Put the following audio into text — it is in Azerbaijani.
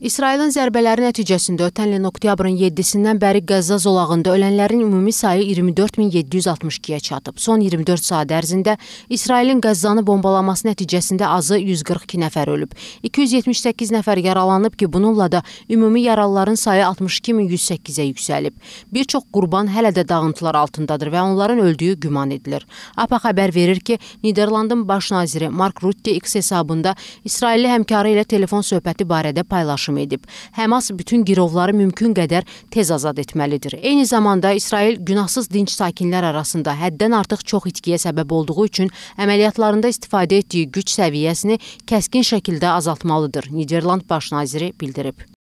İsrailin zərbələri nəticəsində ötən ilin oktyabrın 7-dən bəri Qəzza zolağında ölənlərin ümumi sayı 24762-yə çatıb. Son 24 saat ərzində İsrailin Qəzzanı bombalaması nəticəsində azı 142 nəfər ölüb. 278 nəfər yaralanıb ki, bununla da ümumi yaralıların sayı 62108-ə yüksəlib. Bir çox qurban hələ də dağıntılar altındadır və onların öldüyü güman edilir. APA xəbər verir ki, Niderlandın baş naziri Mark Rutte X hesabında İsrailli həmkarı ilə telefon söhbəti barədə paylaşıb təqdim edib. Həmas bütün girovları mümkün qədər tez azad etməlidir. Eyni zamanda İsrail günahsız dinç sakinlər arasında həddən artıq çox itkiyə səbəb olduğu üçün əməliyyatlarında istifadə etdiyi güc səviyyəsini kəskin şəkildə azaltmalıdır. Niderland baş naziri bildirib.